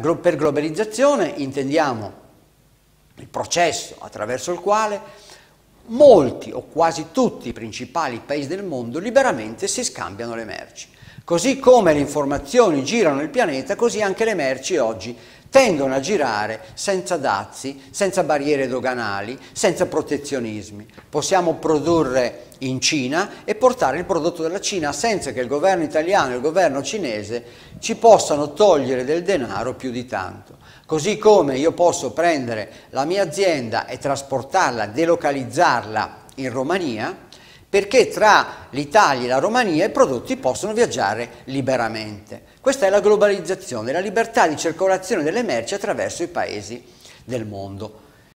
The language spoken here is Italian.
glo- per globalizzazione intendiamo il processo attraverso il quale molti o quasi tutti i principali paesi del mondo liberamente si scambiano le merci. Così come le informazioni girano il pianeta, così anche le merci oggi tendono a girare senza dazi, senza barriere doganali, senza protezionismi. Possiamo produrre in Cina e portare il prodotto della Cina senza che il governo italiano e il governo cinese ci possano togliere del denaro più di tanto. Così come io posso prendere la mia azienda e trasportarla, delocalizzarla in Romania perché tra l'Italia e la Romania i prodotti possono viaggiare liberamente. Questa è la globalizzazione, la libertà di circolazione delle merci attraverso i paesi del mondo.